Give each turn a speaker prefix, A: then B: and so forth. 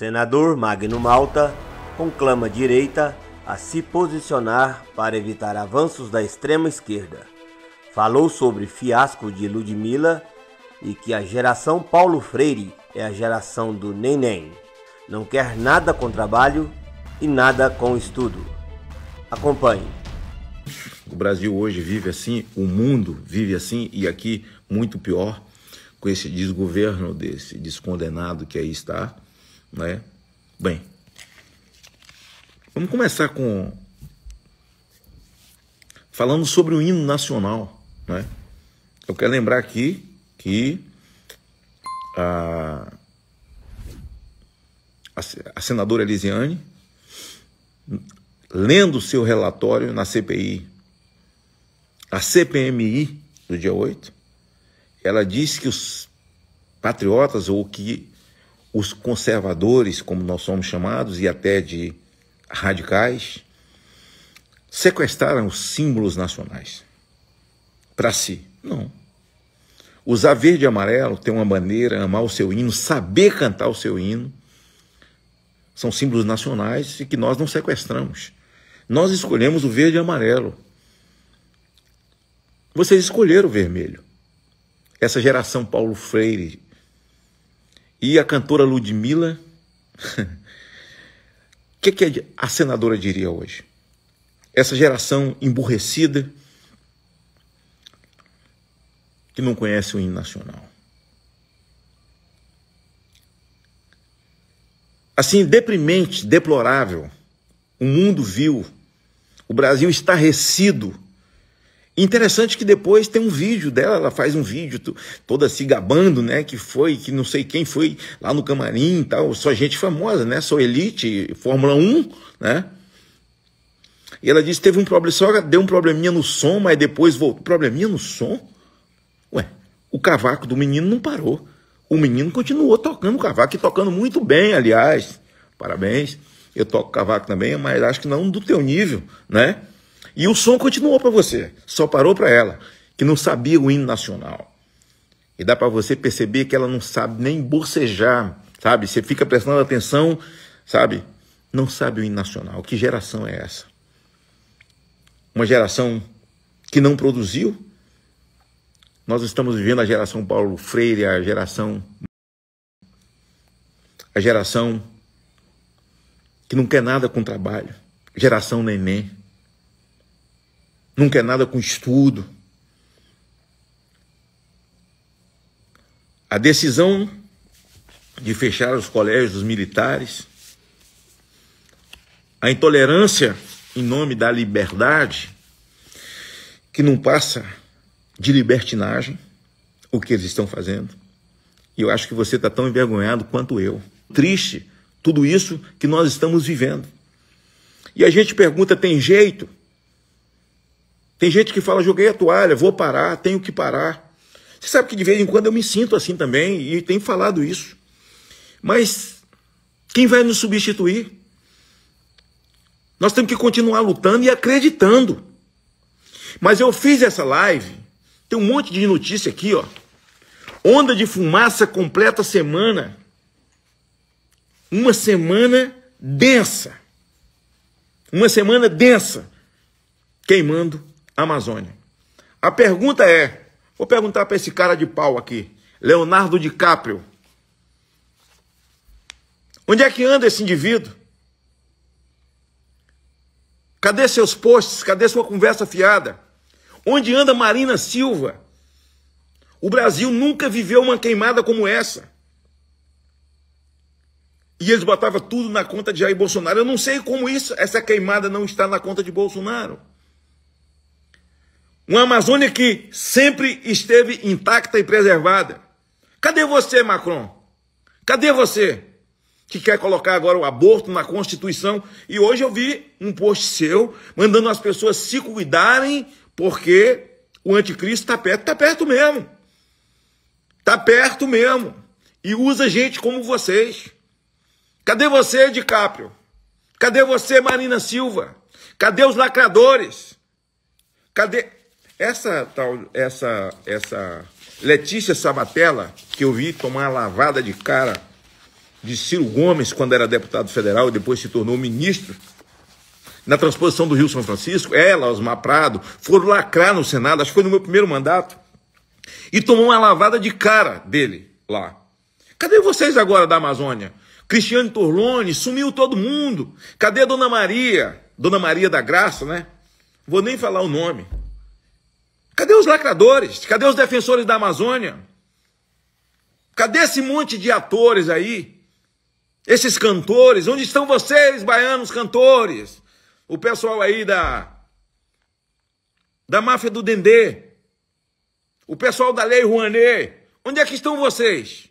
A: Senador Magno Malta conclama direita a se posicionar para evitar avanços da extrema esquerda. Falou sobre fiasco de Ludmilla e que a geração Paulo Freire é a geração do neném. Não quer nada com trabalho e nada com estudo. Acompanhe. O Brasil hoje vive assim, o mundo vive assim e aqui muito pior com esse desgoverno desse descondenado que aí está né? Bem, vamos começar com falando sobre o hino nacional, né? Eu quero lembrar aqui que a, a senadora Elisiane, lendo seu relatório na CPI, a CPMI do dia 8, ela disse que os patriotas ou que os conservadores, como nós somos chamados, e até de radicais, sequestraram os símbolos nacionais para si. Não. Usar verde e amarelo, ter uma bandeira, amar o seu hino, saber cantar o seu hino, são símbolos nacionais e que nós não sequestramos. Nós escolhemos o verde e amarelo. Vocês escolheram o vermelho. Essa geração Paulo Freire, e a cantora Ludmilla? O que, que a senadora diria hoje? Essa geração emburrecida que não conhece o hino nacional. Assim, deprimente, deplorável, o mundo viu o Brasil estarrecido Interessante que depois tem um vídeo dela, ela faz um vídeo toda se gabando, né? Que foi, que não sei quem foi lá no camarim e tal. Só gente famosa, né? Sou elite, Fórmula 1, né? E ela disse: teve um problema, só deu um probleminha no som, mas depois voltou. Probleminha no som? Ué, o cavaco do menino não parou. O menino continuou tocando o cavaco e tocando muito bem, aliás. Parabéns. Eu toco cavaco também, mas acho que não do teu nível, né? E o som continuou para você, só parou para ela, que não sabia o hino nacional. E dá para você perceber que ela não sabe nem bocejar, sabe? Você fica prestando atenção, sabe? Não sabe o hino nacional. Que geração é essa? Uma geração que não produziu? Nós estamos vivendo a geração Paulo Freire, a geração a geração que não quer nada com trabalho, geração neném não quer é nada com estudo. A decisão de fechar os colégios dos militares, a intolerância em nome da liberdade, que não passa de libertinagem, o que eles estão fazendo. E eu acho que você está tão envergonhado quanto eu. Triste tudo isso que nós estamos vivendo. E a gente pergunta: tem jeito? Tem gente que fala, joguei a toalha, vou parar, tenho que parar. Você sabe que de vez em quando eu me sinto assim também e tenho falado isso. Mas quem vai nos substituir? Nós temos que continuar lutando e acreditando. Mas eu fiz essa live, tem um monte de notícia aqui, ó. Onda de fumaça completa semana. Uma semana densa. Uma semana densa. Queimando Amazônia. A pergunta é: vou perguntar para esse cara de pau aqui, Leonardo DiCaprio. Onde é que anda esse indivíduo? Cadê seus posts? Cadê sua conversa fiada? Onde anda Marina Silva? O Brasil nunca viveu uma queimada como essa. E eles botavam tudo na conta de Jair Bolsonaro. Eu não sei como isso, essa queimada não está na conta de Bolsonaro. Uma Amazônia que sempre esteve intacta e preservada. Cadê você, Macron? Cadê você que quer colocar agora o aborto na Constituição? E hoje eu vi um post seu mandando as pessoas se cuidarem porque o anticristo está perto, está perto mesmo. Está perto mesmo. E usa gente como vocês. Cadê você, DiCaprio? Cadê você, Marina Silva? Cadê os lacradores? Cadê? Essa tal, essa, essa Letícia Sabatella, que eu vi tomar uma lavada de cara de Ciro Gomes quando era deputado federal e depois se tornou ministro, na transposição do Rio São Francisco, ela, Osmar Prado, foram lacrar no Senado, acho que foi no meu primeiro mandato, e tomou uma lavada de cara dele lá. Cadê vocês agora da Amazônia? Cristiane Torlone, sumiu todo mundo. Cadê a Dona Maria? Dona Maria da Graça, né? Vou nem falar o nome. Cadê os lacradores? Cadê os defensores da Amazônia? Cadê esse monte de atores aí? Esses cantores? Onde estão vocês, baianos cantores? O pessoal aí da da máfia do Dendê? O pessoal da Lei Rouanet? Onde é que estão vocês?